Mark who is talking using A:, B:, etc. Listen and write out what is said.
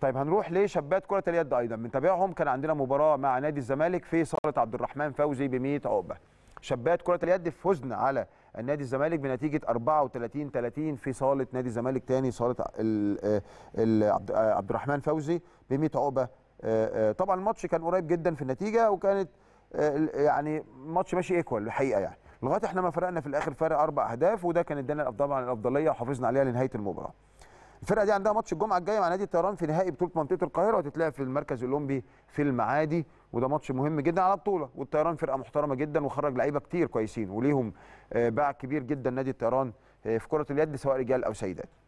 A: طيب هنروح لشابات كره اليد ايضا بنتابعهم كان عندنا مباراه مع نادي الزمالك في صاله عبد الرحمن فوزي ب 100 عقبه شابات كره اليد فوزنا على النادي الزمالك بنتيجه 34 30 في صاله نادي الزمالك تاني صاله ال آه، ال آه، عبد الرحمن فوزي ب 100 عقبه آه، طبعا الماتش كان قريب جدا في النتيجه وكانت يعني ماتش ماشي ايكوال الحقيقه يعني لغايه احنا ما فرقنا في الاخر فرق اربع اهداف وده كان ادانا عن الافضليه وحافظنا عليها لنهايه المباراه الفرقه دي عندها ماتش الجمعه الجايه مع نادي الطيران في نهائي بطوله منطقه القاهره وتتلعب في المركز الاولمبي في المعادي وده ماتش مهم جدا على البطوله والطيران فرقه محترمه جدا وخرج لعيبه كتير كويسين وليهم آه، باع كبير جدا نادي الطيران آه، في كره اليد سواء رجال او سيدات